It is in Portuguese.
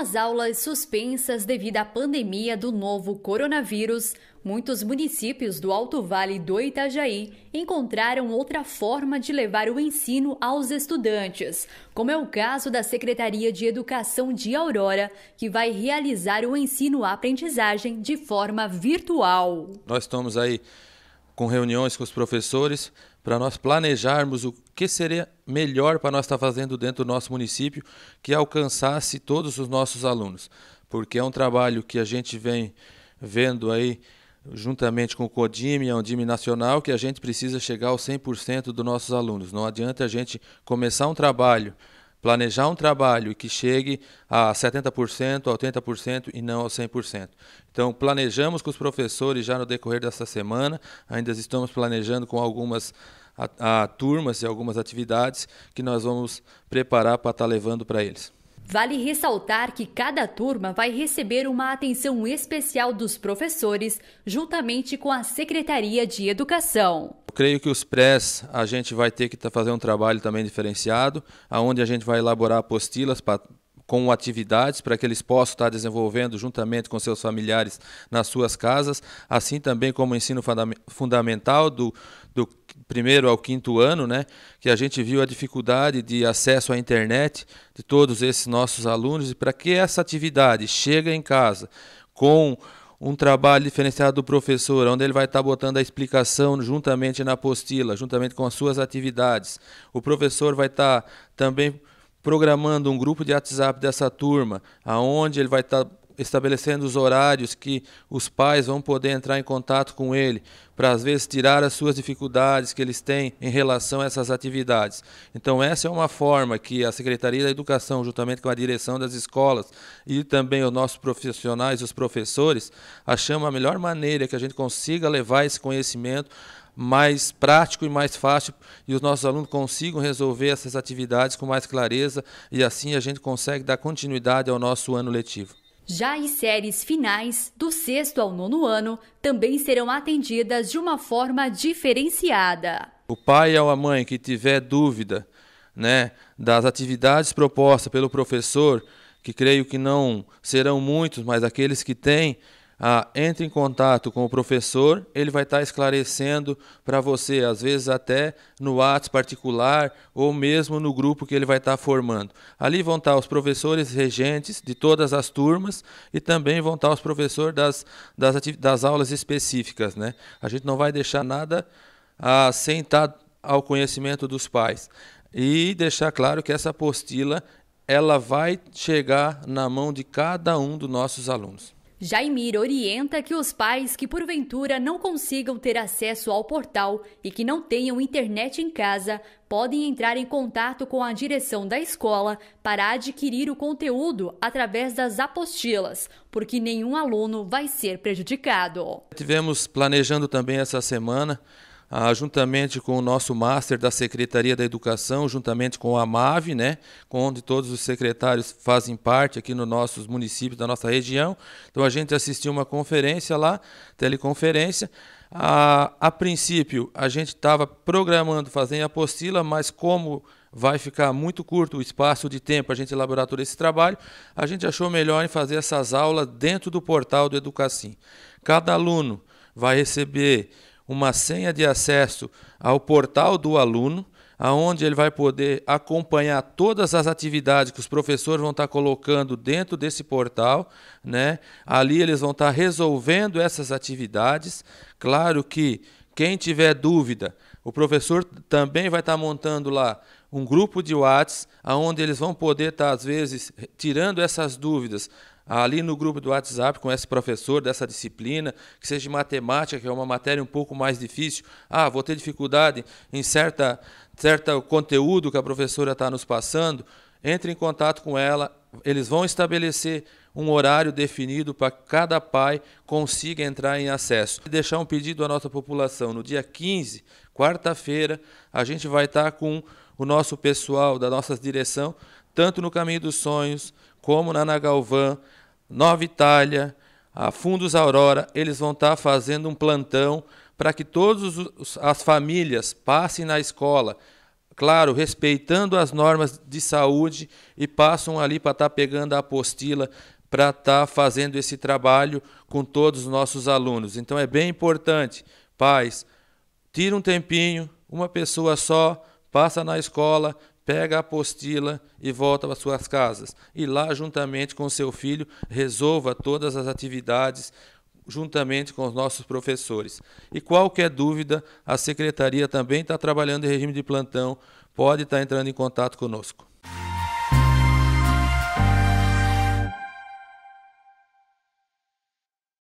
As aulas suspensas devido à pandemia do novo coronavírus, muitos municípios do Alto Vale do Itajaí encontraram outra forma de levar o ensino aos estudantes, como é o caso da Secretaria de Educação de Aurora, que vai realizar o ensino-aprendizagem de forma virtual. Nós estamos aí com reuniões com os professores, para nós planejarmos o que seria melhor para nós estar fazendo dentro do nosso município que alcançasse todos os nossos alunos. Porque é um trabalho que a gente vem vendo aí juntamente com o CODIME, a é Undime Nacional, que a gente precisa chegar aos 100% dos nossos alunos. Não adianta a gente começar um trabalho planejar um trabalho que chegue a 70%, a 80% e não a 100%. Então, planejamos com os professores já no decorrer dessa semana, ainda estamos planejando com algumas a, a, turmas e algumas atividades que nós vamos preparar para estar tá levando para eles. Vale ressaltar que cada turma vai receber uma atenção especial dos professores, juntamente com a Secretaria de Educação. Eu creio que os prés a gente vai ter que tá fazer um trabalho também diferenciado, aonde a gente vai elaborar apostilas para com atividades para que eles possam estar desenvolvendo juntamente com seus familiares nas suas casas, assim também como o ensino fundamental do, do primeiro ao quinto ano, né, que a gente viu a dificuldade de acesso à internet de todos esses nossos alunos, e para que essa atividade chegue em casa com um trabalho diferenciado do professor, onde ele vai estar botando a explicação juntamente na apostila, juntamente com as suas atividades. O professor vai estar também programando um grupo de WhatsApp dessa turma, aonde ele vai estar tá estabelecendo os horários que os pais vão poder entrar em contato com ele, para às vezes tirar as suas dificuldades que eles têm em relação a essas atividades. Então, essa é uma forma que a Secretaria da Educação, juntamente com a direção das escolas e também os nossos profissionais, os professores, achamos a melhor maneira que a gente consiga levar esse conhecimento mais prático e mais fácil e os nossos alunos consigam resolver essas atividades com mais clareza e assim a gente consegue dar continuidade ao nosso ano letivo. Já as séries finais, do sexto ao nono ano, também serão atendidas de uma forma diferenciada. O pai ou a mãe que tiver dúvida né, das atividades propostas pelo professor, que creio que não serão muitos, mas aqueles que têm, ah, entre em contato com o professor, ele vai estar esclarecendo para você, às vezes até no ato particular ou mesmo no grupo que ele vai estar formando. Ali vão estar os professores regentes de todas as turmas e também vão estar os professores das, das, das aulas específicas. Né? A gente não vai deixar nada ah, sem estar ao conhecimento dos pais. E deixar claro que essa apostila ela vai chegar na mão de cada um dos nossos alunos. Jaimir orienta que os pais que porventura não consigam ter acesso ao portal e que não tenham internet em casa podem entrar em contato com a direção da escola para adquirir o conteúdo através das apostilas, porque nenhum aluno vai ser prejudicado. Tivemos planejando também essa semana ah, juntamente com o nosso master da Secretaria da Educação, juntamente com a MAVE, né, onde todos os secretários fazem parte aqui nos nossos municípios, da nossa região. Então a gente assistiu uma conferência lá, teleconferência. Ah, a princípio, a gente estava programando fazer a apostila, mas como vai ficar muito curto o espaço de tempo a gente elaborar todo esse trabalho, a gente achou melhor em fazer essas aulas dentro do portal do Educacim. Cada aluno vai receber uma senha de acesso ao portal do aluno, aonde ele vai poder acompanhar todas as atividades que os professores vão estar colocando dentro desse portal, né? Ali eles vão estar resolvendo essas atividades. Claro que quem tiver dúvida, o professor também vai estar montando lá um grupo de Whats, aonde eles vão poder estar às vezes tirando essas dúvidas ali no grupo do WhatsApp com esse professor dessa disciplina, que seja de matemática, que é uma matéria um pouco mais difícil. Ah, vou ter dificuldade em certa, certa conteúdo que a professora está nos passando. Entre em contato com ela, eles vão estabelecer um horário definido para cada pai consiga entrar em acesso. E deixar um pedido à nossa população. No dia 15, quarta-feira, a gente vai estar tá com o nosso pessoal da nossa direção tanto no Caminho dos Sonhos, como na Ana Nova Itália, a Fundos Aurora, eles vão estar fazendo um plantão para que todas as famílias passem na escola, claro, respeitando as normas de saúde e passam ali para estar pegando a apostila para estar fazendo esse trabalho com todos os nossos alunos. Então é bem importante, pais, tira um tempinho, uma pessoa só, passa na escola, pega a apostila e volta para suas casas. E lá, juntamente com seu filho, resolva todas as atividades juntamente com os nossos professores. E qualquer dúvida, a secretaria também está trabalhando em regime de plantão, pode estar entrando em contato conosco.